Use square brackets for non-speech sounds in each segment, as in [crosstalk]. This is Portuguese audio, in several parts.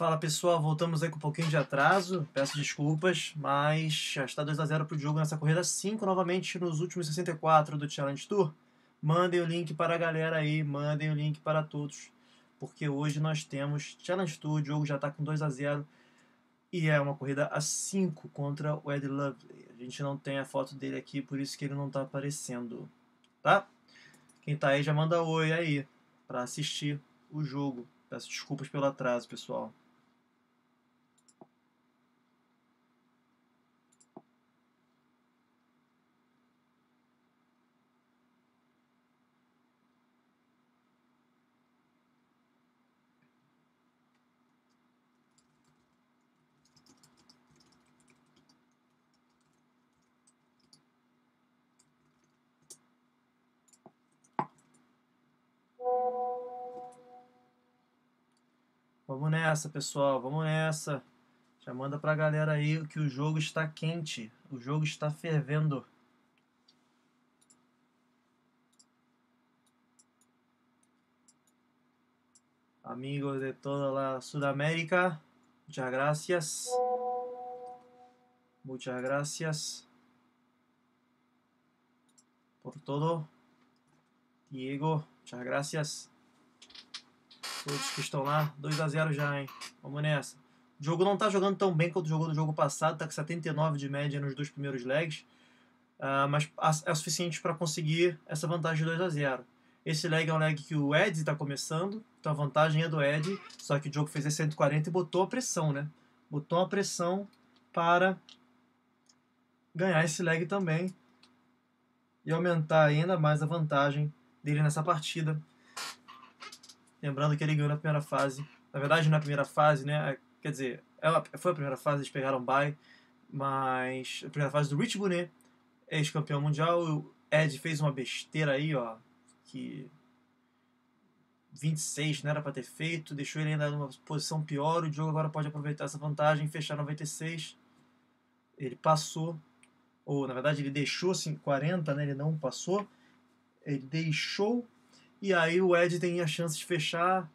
Fala pessoal, voltamos aí com um pouquinho de atraso, peço desculpas, mas já está 2 a 0 para o Diogo nessa corrida 5 novamente nos últimos 64 do Challenge Tour. Mandem o link para a galera aí, mandem o link para todos, porque hoje nós temos Challenge Tour, o Diogo já está com 2 a 0 e é uma corrida a 5 contra o Ed Lovely. A gente não tem a foto dele aqui, por isso que ele não está aparecendo, tá? Quem tá aí já manda oi aí para assistir o jogo. Peço desculpas pelo atraso, pessoal. Vamos nessa, pessoal, vamos nessa. Já manda pra galera aí que o jogo está quente, o jogo está fervendo. Amigos de toda a Sudamérica, muchas gracias. Muchas gracias por todo. Diego, muchas gracias. Todos que estão lá. 2 a 0 já, hein? Vamos nessa. O jogo não está jogando tão bem quanto jogou no jogo passado, está com 79 de média nos dois primeiros legs, uh, mas é suficiente para conseguir essa vantagem de 2 a 0 Esse leg é um leg que o Ed está começando, então a vantagem é do Ed, só que o jogo fez 140 e botou a pressão, né? Botou a pressão para ganhar esse leg também e aumentar ainda mais a vantagem dele nessa partida. Lembrando que ele ganhou na primeira fase. Na verdade, na é primeira fase, né? É, quer dizer, é foi a primeira fase, eles pegaram o bye, mas a primeira fase do Rich Bonet, né? ex-campeão mundial, o Ed fez uma besteira aí, ó, que 26 não era para ter feito, deixou ele ainda numa posição pior, o jogo agora pode aproveitar essa vantagem e fechar 96. Ele passou, ou na verdade ele deixou 40, né? Ele não passou. Ele deixou e aí o Ed tem a chance de fechar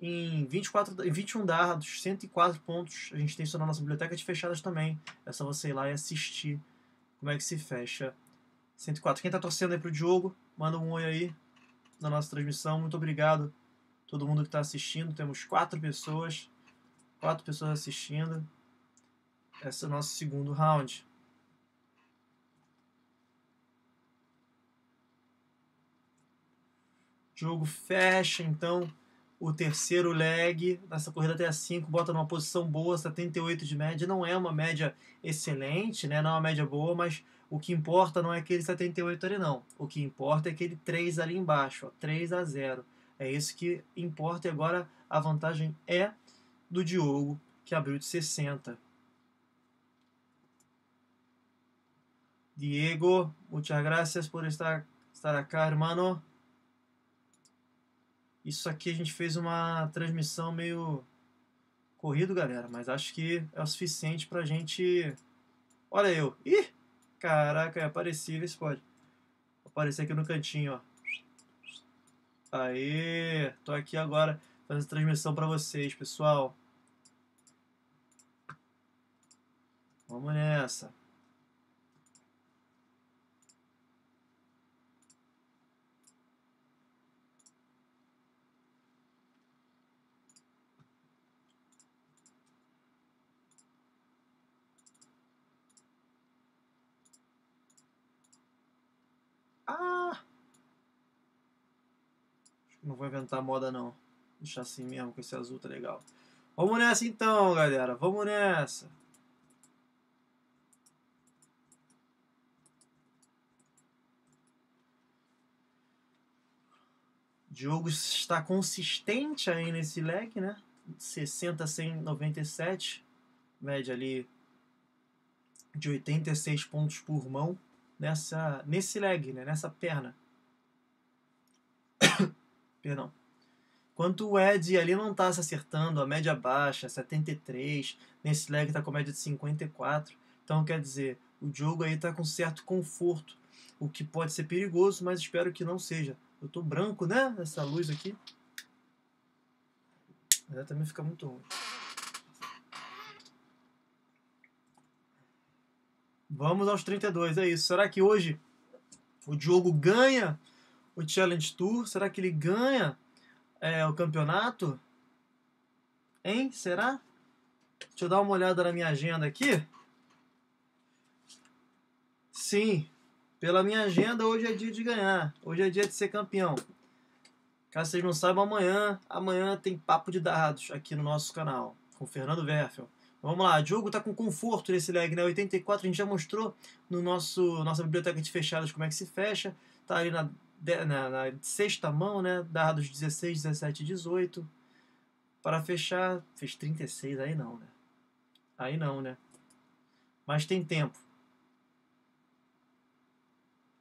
em 24, em 21 dardos, 104 pontos. A gente tem isso na nossa biblioteca de fechadas também. É só você ir lá e assistir como é que se fecha 104. Quem tá torcendo aí pro Diogo, manda um oi aí na nossa transmissão. Muito obrigado a todo mundo que tá assistindo. Temos quatro pessoas, quatro pessoas assistindo. Esse é o nosso segundo round. Diogo fecha então o terceiro leg nessa corrida até a 5, bota numa posição boa, 78 tá de média. Não é uma média excelente, né? não é uma média boa, mas o que importa não é aquele 78 tá ali, não. O que importa é aquele 3 ali embaixo, ó, 3 a 0. É isso que importa e agora a vantagem é do Diogo, que abriu de 60. Diego, muchas gracias por estar, estar acá, hermano. Isso aqui a gente fez uma transmissão meio corrido, galera, mas acho que é o suficiente pra gente... Olha eu! Ih! Caraca, é aparecível esse pode. Aparecer aqui no cantinho, ó. Aê! Tô aqui agora fazendo transmissão pra vocês, pessoal. Vamos nessa. Ah! Acho que não vou inventar moda não. deixar assim mesmo, com esse azul tá legal. Vamos nessa então, galera. Vamos nessa. Diogo está consistente aí nesse leque, né? 60, 197. Média ali de 86 pontos por mão nessa nesse leg, né, nessa perna. [coughs] Perdão. Enquanto o Ed ali não está se acertando, a média baixa, 73, nesse leg está com média de 54. Então, quer dizer, o jogo aí está com certo conforto, o que pode ser perigoso, mas espero que não seja. Eu tô branco, né? Essa luz aqui. Mas também fica muito ruim. Vamos aos 32, é isso. Será que hoje o Diogo ganha o Challenge Tour? Será que ele ganha é, o campeonato? Hein? Será? Deixa eu dar uma olhada na minha agenda aqui. Sim, pela minha agenda, hoje é dia de ganhar. Hoje é dia de ser campeão. Caso vocês não saibam, amanhã, amanhã tem Papo de Dados aqui no nosso canal, com o Fernando Werfel. Vamos lá, Diogo tá com conforto nesse leg, né? 84 a gente já mostrou no nosso nossa biblioteca de fechadas como é que se fecha. tá ali na, na, na, sexta mão, né? Dados 16, 17 18. Para fechar, fez 36, aí não, né? Aí não, né? Mas tem tempo.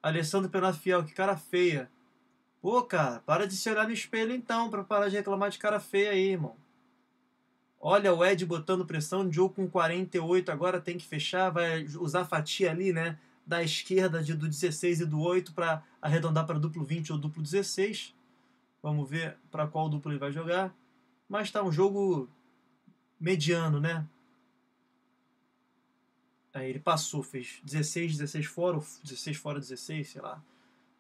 Alessandro Penafiel, que cara feia. Pô, cara, para de se olhar no espelho então, para parar de reclamar de cara feia aí, irmão. Olha o Ed botando pressão, Joe com 48, agora tem que fechar, vai usar a fatia ali, né? Da esquerda de, do 16 e do 8 para arredondar para duplo 20 ou duplo 16. Vamos ver para qual duplo ele vai jogar. Mas tá um jogo mediano, né? Aí ele passou, fez 16, 16 fora, 16 fora, 16, sei lá.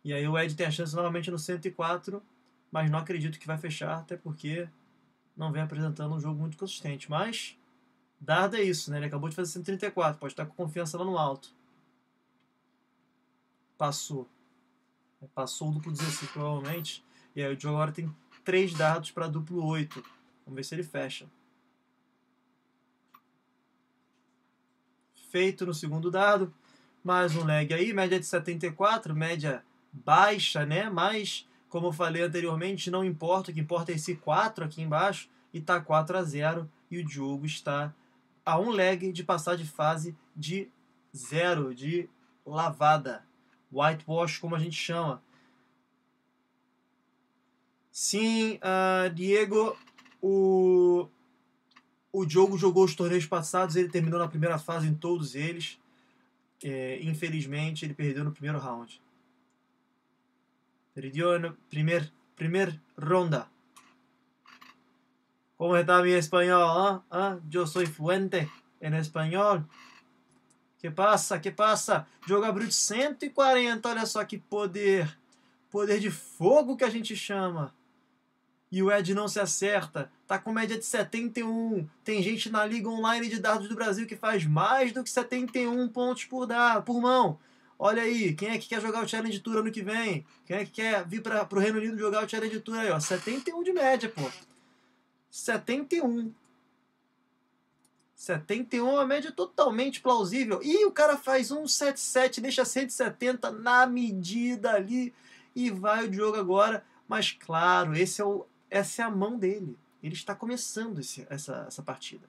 E aí o Ed tem a chance novamente no 104, mas não acredito que vai fechar, até porque não vem apresentando um jogo muito consistente. Mas dado é isso, né? Ele acabou de fazer 134, pode estar com confiança lá no alto. Passou. É, passou o duplo 16, provavelmente. E aí o Joe agora tem três dados para duplo 8. Vamos ver se ele fecha. Feito no segundo dado. Mais um lag aí, média de 74, média baixa, né? Mas como eu falei anteriormente, não importa, o que importa é esse 4 aqui embaixo, e está 4 a 0, e o Diogo está a um leg de passar de fase de zero, de lavada. Whitewash, como a gente chama. Sim, uh, Diego, o, o Diogo jogou os torneios passados, ele terminou na primeira fase em todos eles. É, infelizmente, ele perdeu no primeiro round. Perdió en la primer, primer ronda. ¿Cómo está mi español? Ah? ¿Ah? Yo soy fuente en español. Que passa? Que passa? Jogo abriu de 140. Olha só que poder. Poder de fogo que a gente chama. E o Ed não se acerta. Tá com média de 71. Tem gente na Liga Online de dados do Brasil que faz mais do que 71 pontos por, dar, por mão. Olha aí, quem é que quer jogar o Challenge Tour ano que vem? Quem é que quer vir para o Reino Unido jogar o Challenge Tour aí, ó? 71 de média, pô. 71. 71 é uma média totalmente plausível. E o cara faz 177, deixa 170 na medida ali e vai o jogo agora. Mas claro, esse é o, essa é a mão dele. Ele está começando esse, essa, essa partida.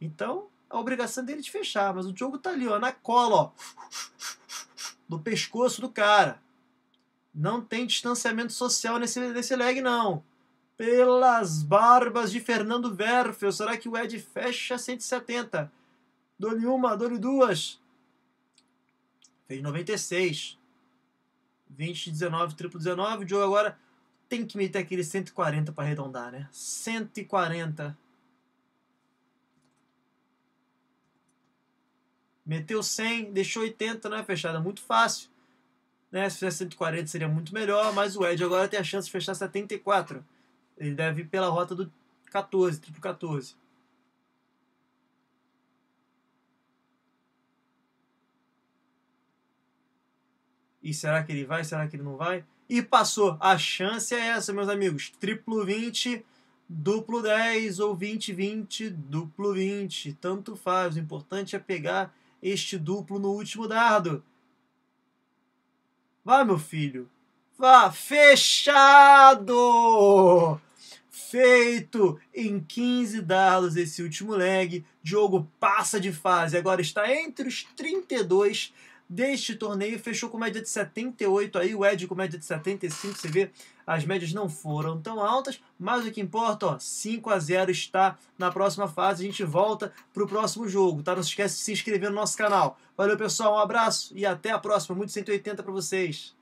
Então, a obrigação dele é de fechar, mas o jogo tá ali, ó, na cola, ó do pescoço do cara. Não tem distanciamento social nesse, nesse leg, não. Pelas barbas de Fernando Werfel, será que o Ed fecha 170? Dou-lhe uma, dou-lhe duas. Fez 96. 20, 19, triplo 19. O Diogo agora tem que meter aquele 140 para arredondar, né? 140. Meteu 100, deixou 80, né? fechada muito fácil. Né? Se fizesse 140 seria muito melhor, mas o Ed agora tem a chance de fechar 74. Ele deve ir pela rota do 14, triplo 14. E será que ele vai? Será que ele não vai? E passou. A chance é essa, meus amigos. Triplo 20, duplo 10 ou 20, 20, duplo 20. Tanto faz. O importante é pegar este duplo no último dardo. Vá, meu filho. Vá, fechado! Feito em 15 dardos esse último leg. Diogo passa de fase, agora está entre os 32 deste torneio. Fechou com média de 78 aí, o Ed com média de 75. Você vê, as médias não foram tão altas, mas o que importa, ó, 5 a 0 está na próxima fase. A gente volta para o próximo jogo, tá? Não se esquece de se inscrever no nosso canal. Valeu, pessoal, um abraço e até a próxima. Muito 180 para vocês.